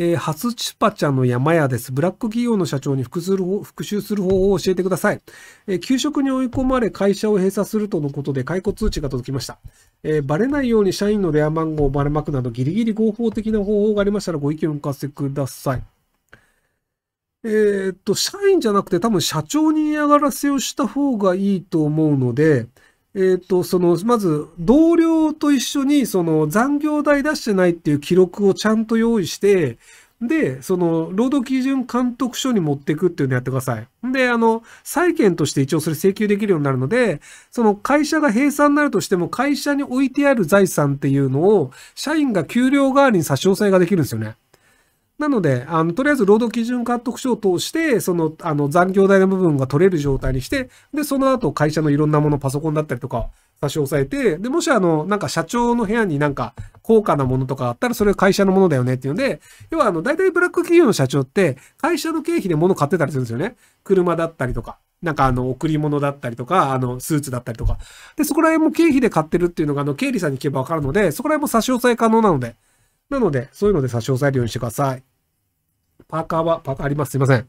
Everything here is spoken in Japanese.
えー、初チュパちゃんの山屋です。ブラック企業の社長に復する復讐する方法を教えてください、えー、給食に追い込まれ会社を閉鎖するとのことで解雇通知が届きました。えー、バレないように社員の電話番号をバレまくなどギリギリ合法的な方法がありましたらご意見をお聞かせください。えー、っと、社員じゃなくて多分社長に嫌がらせをした方がいいと思うので、えー、と、その、まず、同僚と一緒に、その、残業代出してないっていう記録をちゃんと用意して、で、その、労働基準監督署に持っていくっていうのやってください。で、あの、債権として一応それ請求できるようになるので、その会社が閉鎖になるとしても、会社に置いてある財産っていうのを、社員が給料代わりに差し押さえができるんですよね。なので、あの、とりあえず労働基準監督署を通して、その、あの、残業代の部分が取れる状態にして、で、その後会社のいろんなもの、パソコンだったりとか、差し押さえて、で、もしあの、なんか社長の部屋になんか高価なものとかあったら、それ会社のものだよねっていうので、要はあの、大体ブラック企業の社長って、会社の経費で物買ってたりするんですよね。車だったりとか。なんかあの、贈り物だったりとか、あの、スーツだったりとか。で、そこら辺も経費で買ってるっていうのが、あの、経理さんに聞けばわかるので、そこら辺も差し押さえ可能なので、なので、そういうので差し押さえるようにしてください。パーカーは、パーカーあります。すいません。